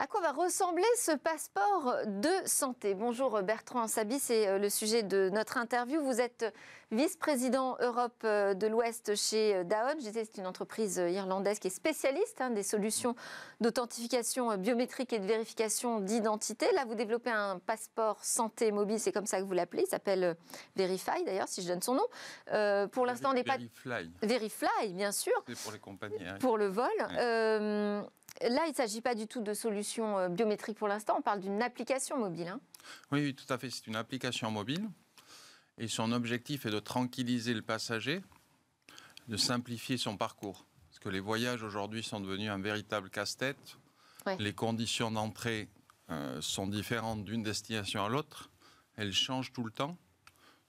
À quoi va ressembler ce passeport de santé Bonjour Bertrand Sabi, c'est euh, le sujet de notre interview. Vous êtes vice-président Europe euh, de l'Ouest chez euh, Daon. Je c'est une entreprise irlandaise qui est spécialiste hein, des solutions d'authentification biométrique et de vérification d'identité. Là, vous développez un passeport santé mobile, c'est comme ça que vous l'appelez. Il s'appelle Verify d'ailleurs, si je donne son nom. pour l'instant, on n'est pas. Verify. Verify, bien sûr. C'est pour les compagnies. Hein. Pour le vol. Là, il ne s'agit pas du tout de solution euh, biométrique pour l'instant, on parle d'une application mobile. Hein. Oui, tout à fait, c'est une application mobile. Et son objectif est de tranquilliser le passager, de simplifier son parcours. Parce que les voyages aujourd'hui sont devenus un véritable casse-tête. Les conditions d'entrée euh, sont différentes d'une destination à l'autre. Elles changent tout le temps.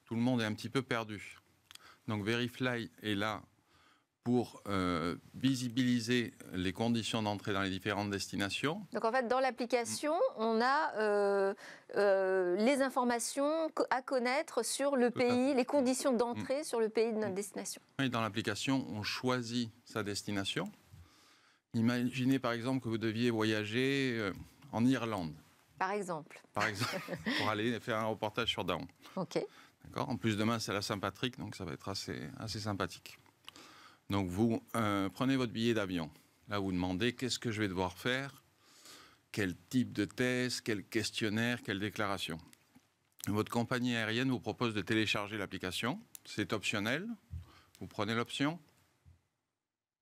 Tout le monde est un petit peu perdu. Donc Verifly est là pour euh, visibiliser les conditions d'entrée dans les différentes destinations. Donc en fait, dans l'application, on a euh, euh, les informations à connaître sur le pays, les conditions mm. d'entrée sur le pays de notre mm. destination. Et dans l'application, on choisit sa destination. Imaginez par exemple que vous deviez voyager en Irlande. Par exemple. Par exemple, pour aller faire un reportage sur Down. OK. D'accord. En plus, demain, c'est la Saint-Patrick, donc ça va être assez, assez sympathique. Donc vous euh, prenez votre billet d'avion. Là, vous demandez qu'est-ce que je vais devoir faire, quel type de test, quel questionnaire, quelle déclaration. Votre compagnie aérienne vous propose de télécharger l'application. C'est optionnel. Vous prenez l'option.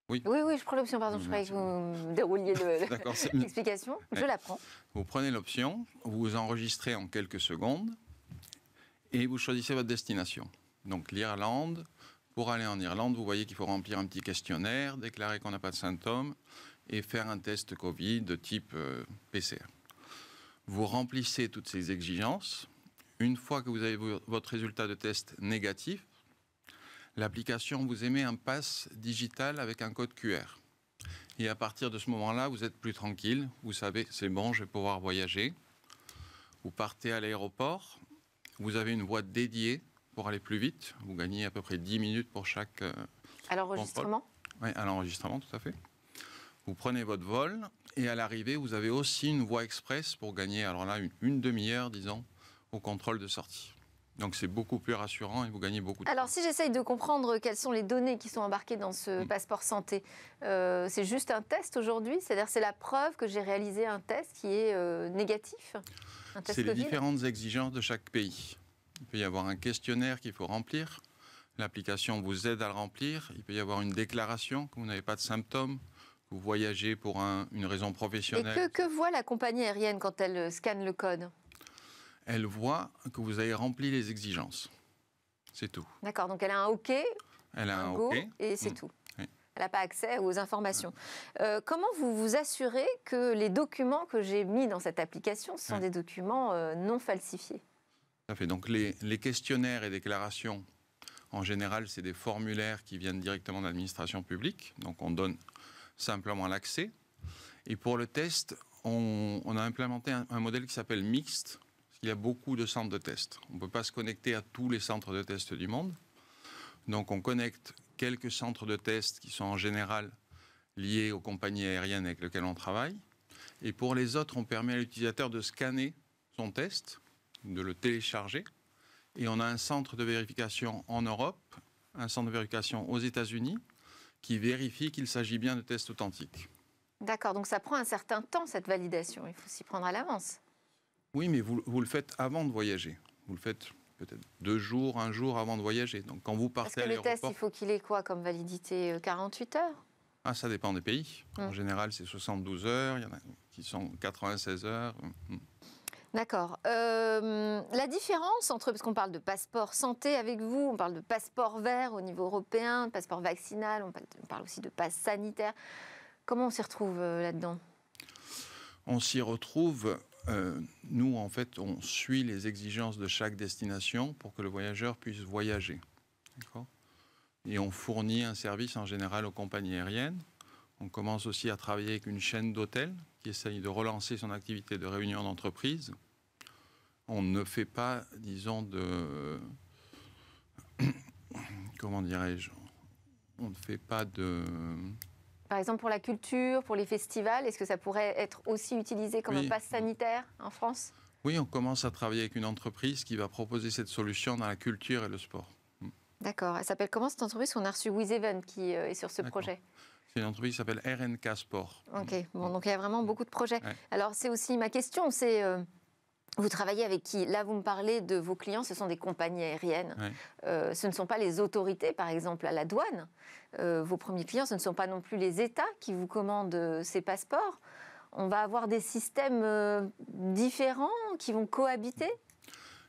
Oui. oui. je prends l'option, pardon, je mm-hmm. croyais que vous dérouliez l'explication. je la prends. Vous prenez l'option, vous vous enregistrez en quelques secondes et vous choisissez votre destination. Donc l'Irlande, pour aller en Irlande, vous voyez qu'il faut remplir un petit questionnaire, déclarer qu'on n'a pas de symptômes et faire un test Covid de type euh, PCR. Vous remplissez toutes ces exigences. Une fois que vous avez votre résultat de test négatif, l'application vous émet un pass digital avec un code QR. Et à partir de ce moment-là, vous êtes plus tranquille. Vous savez, c'est bon, je vais pouvoir voyager. Vous partez à l'aéroport. Vous avez une voie dédiée pour aller plus vite. Vous gagnez à peu près 10 minutes pour chaque. Euh, à l'enregistrement Oui, à l'enregistrement, tout à fait. Vous prenez votre vol et à l'arrivée, vous avez aussi une voie express pour gagner, alors là, une, demi-heure, disons, au contrôle de sortie. Donc c'est beaucoup plus rassurant et vous gagnez beaucoup de temps. Alors si j'essaye de comprendre quelles sont les données qui sont embarquées dans ce mm. passeport santé, euh, c'est juste un test aujourd'hui C'est-à-dire c'est la preuve que j'ai réalisé un test qui est euh, négatif C'est les différentes exigences de chaque pays. Il peut y avoir un questionnaire qu'il faut remplir. L'application vous aide à le remplir. Il peut y avoir une déclaration que vous n'avez pas de symptômes, que vous voyagez pour une raison professionnelle. Et que, voit la compagnie aérienne quand elle euh, scanne le code Elle voit que vous avez rempli les exigences. C'est tout. D'accord, donc elle a un OK. Elle a un, OK. Et c'est mm. tout elle n'a pas accès aux informations. Euh, comment vous vous assurez que les documents que j'ai mis dans cette application sont des documents euh, non falsifiés fait. Donc les, questionnaires et déclarations, en général, c'est des formulaires qui viennent directement de l'administration publique. Donc on donne simplement l'accès. Et pour le test, on, a implémenté un, modèle qui s'appelle mixte. Il y a beaucoup de centres de test. On ne peut pas se connecter à tous les centres de test du monde. Donc on connecte quelques centres de test qui sont en général liés aux compagnies aériennes avec lesquelles on travaille. Et pour les autres, on permet à l'utilisateur de scanner son test de le télécharger. Et on a un centre de vérification en Europe, un centre de vérification aux États-Unis, qui vérifie qu'il s'agit bien de tests authentiques. D'accord, donc ça prend un certain temps, cette validation. Il faut s'y prendre à l'avance. Oui, mais vous, le faites avant de voyager. Vous le faites peut-être deux jours, un jour avant de voyager. Donc quand vous partez Parce que le test, il faut qu'il ait quoi comme validité 48 euh, heures ah, ça dépend des pays. En hum. général, c'est 72 heures, il y en a qui sont 96 heures. Hum, hum. D'accord. Euh, la différence entre, parce qu'on parle de passeport santé avec vous, on parle de passeport vert au niveau européen, de passeport vaccinal, on parle aussi de passe sanitaire. Comment on s'y retrouve euh, là-dedans On s'y retrouve euh, nous, en fait, on suit les exigences de chaque destination pour que le voyageur puisse voyager. Et on fournit un service en général aux compagnies aériennes on commence aussi à travailler avec une chaîne d'hôtels qui essaye de relancer son activité de réunion d'entreprise. On ne fait pas, disons, de. Comment dirais-je On ne fait pas de. Par exemple, pour la culture, pour les festivals, est-ce que ça pourrait être aussi utilisé comme un passe sanitaire en France Oui, on commence à travailler avec une entreprise qui va proposer cette solution dans la culture et le sport. D'accord. Elle s'appelle comment cette entreprise On a reçu qui euh, est sur ce projet. C'est une entreprise qui s'appelle RNK Sport. Ok, bon, donc il y a vraiment beaucoup de projets. Alors c'est aussi ma question, c'est... Euh, vous travaillez avec qui Là, vous me parlez de vos clients, ce sont des compagnies aériennes. Euh, ce ne sont pas les autorités, par exemple, à la douane. vos premiers clients, ce ne sont pas non plus les États qui vous commandent ces passeports. On va avoir des systèmes différents qui vont cohabiter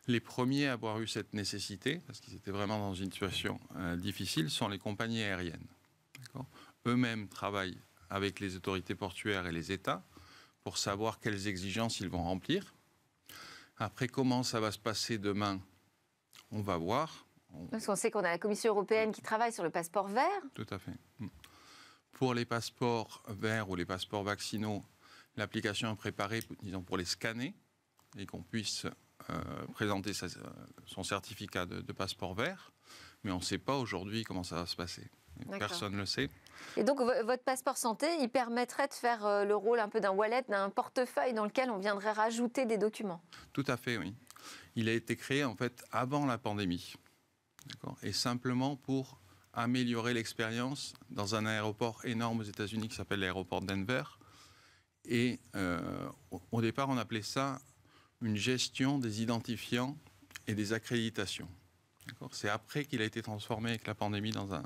les premiers à avoir eu cette nécessité, parce qu'ils étaient vraiment dans une situation euh, difficile, sont les compagnies aériennes. Eux-mêmes travaillent avec les autorités portuaires et les États pour savoir quelles exigences ils vont remplir. Après, comment ça va se passer demain On va voir. Parce qu'on sait qu'on a la Commission européenne qui travaille sur le passeport vert. Tout à fait. Mm. Pour les passeports verts ou les passeports vaccinaux, l'application est préparée, disons, pour les scanner et qu'on puisse euh, présenter son certificat de, passeport vert, mais on ne sait pas aujourd'hui comment ça va se passer. Personne ne le sait. Et donc votre passeport santé, il permettrait de faire euh, le rôle un peu d'un wallet, d'un portefeuille dans lequel on viendrait rajouter des documents. Tout à fait, oui. Il a été créé en fait avant la pandémie, et simplement pour améliorer l'expérience dans un aéroport énorme aux États-Unis qui s'appelle l'aéroport Denver. Et euh, au départ, on appelait ça une gestion des identifiants et des accréditations. C'est après qu'il a été transformé avec la pandémie dans un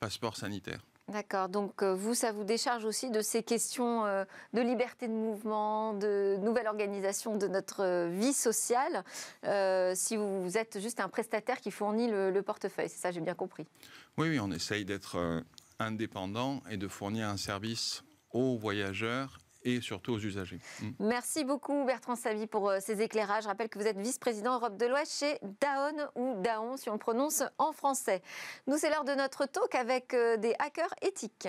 passeport sanitaire. D'accord. Donc euh, vous, ça vous décharge aussi de ces questions euh, de liberté de mouvement, de nouvelle organisation de notre euh, vie sociale, si vous êtes juste un prestataire qui fournit le, le portefeuille. C'est ça, j'ai bien compris. Oui, oui, on essaye d'être indépendant et de fournir un service aux voyageurs et surtout aux usagers. Mm. Merci beaucoup Bertrand Savy pour euh, ces éclairages. Je rappelle que vous êtes vice-président Europe de l'Ouest chez Daon ou Daon si on le prononce en français. Nous, c'est l'heure de notre talk avec euh, des hackers éthiques.